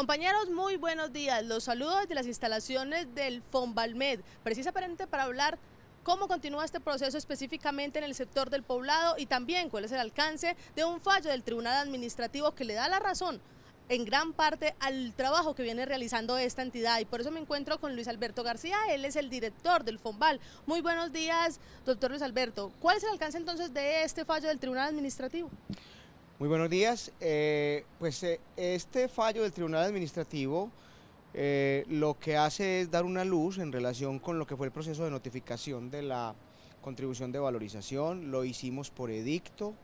Compañeros, muy buenos días. Los saludos de las instalaciones del Fombalmed, precisamente para hablar cómo continúa este proceso específicamente en el sector del poblado y también cuál es el alcance de un fallo del Tribunal Administrativo que le da la razón en gran parte al trabajo que viene realizando esta entidad y por eso me encuentro con Luis Alberto García, él es el director del FOMBAL. Muy buenos días, doctor Luis Alberto. ¿Cuál es el alcance entonces de este fallo del Tribunal Administrativo? Muy buenos días. Eh, pues eh, este fallo del Tribunal Administrativo eh, lo que hace es dar una luz en relación con lo que fue el proceso de notificación de la contribución de valorización. Lo hicimos por edicto.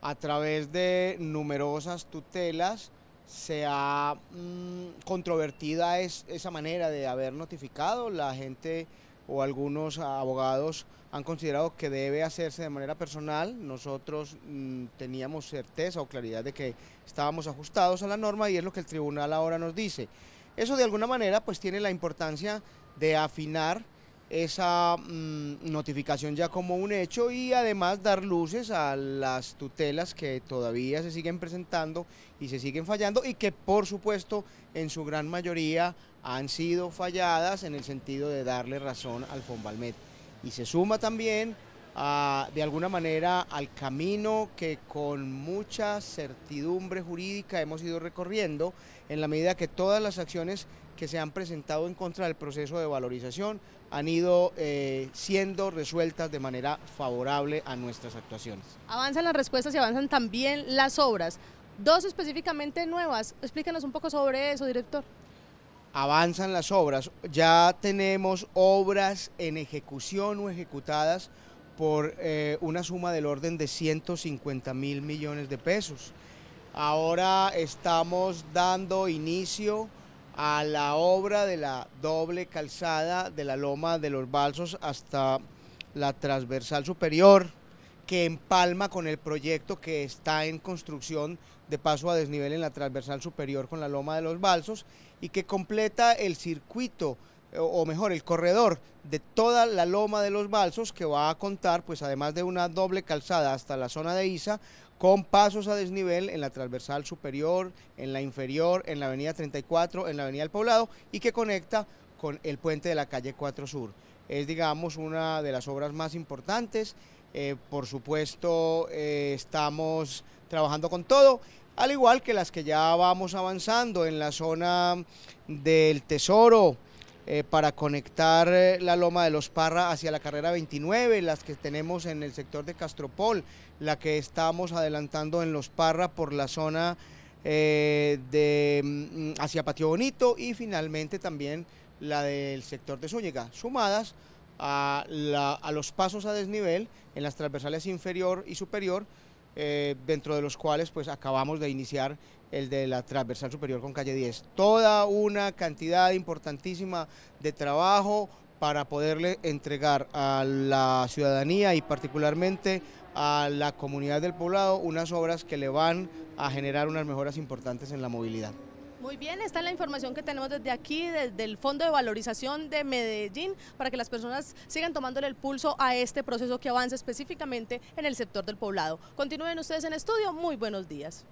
A través de numerosas tutelas se ha mm, controvertida es, esa manera de haber notificado. La gente o algunos abogados han considerado que debe hacerse de manera personal. Nosotros mm, teníamos certeza o claridad de que estábamos ajustados a la norma y es lo que el tribunal ahora nos dice. Eso de alguna manera pues tiene la importancia de afinar esa mm, notificación ya como un hecho y además dar luces a las tutelas que todavía se siguen presentando y se siguen fallando y que por supuesto en su gran mayoría han sido falladas en el sentido de darle razón al Fombalmet. Y se suma también Ah, de alguna manera al camino que con mucha certidumbre jurídica hemos ido recorriendo en la medida que todas las acciones que se han presentado en contra del proceso de valorización han ido eh, siendo resueltas de manera favorable a nuestras actuaciones. Avanzan las respuestas y avanzan también las obras. Dos específicamente nuevas. Explícanos un poco sobre eso, director. Avanzan las obras. Ya tenemos obras en ejecución o ejecutadas por eh, una suma del orden de 150 mil millones de pesos. Ahora estamos dando inicio a la obra de la doble calzada de la Loma de los Balsos hasta la transversal superior, que empalma con el proyecto que está en construcción de paso a desnivel en la transversal superior con la Loma de los Balsos y que completa el circuito eh, o mejor, el corredor de toda la loma de los balsos que va a contar, pues además de una doble calzada hasta la zona de Isa, con pasos a desnivel en la transversal superior, en la inferior, en la avenida 34, en la avenida del Poblado y que conecta con el puente de la calle 4 Sur. Es, digamos, una de las obras más importantes. Eh, por supuesto, eh, estamos trabajando con todo al igual que las que ya vamos avanzando en la zona del Tesoro, eh, para conectar eh, la Loma de los Parra hacia la carrera 29, las que tenemos en el sector de Castropol, la que estamos adelantando en los Parra por la zona eh, de mm, hacia Patio Bonito y finalmente también la del sector de Zúñiga, sumadas a los pasos a desnivel en las transversales inferior y superior eh, dentro de los cuales pues, acabamos de iniciar el de la transversal superior con calle 10. Toda una cantidad importantísima de trabajo para poderle entregar a la ciudadanía y particularmente a la comunidad del poblado unas obras que le van a generar unas mejoras importantes en la movilidad. Muy bien, está la información que tenemos desde aquí, desde el Fondo de Valorización de Medellín, para que las personas sigan tomándole el pulso a este proceso que avanza específicamente en el sector del poblado. Continúen ustedes en estudio, muy buenos días.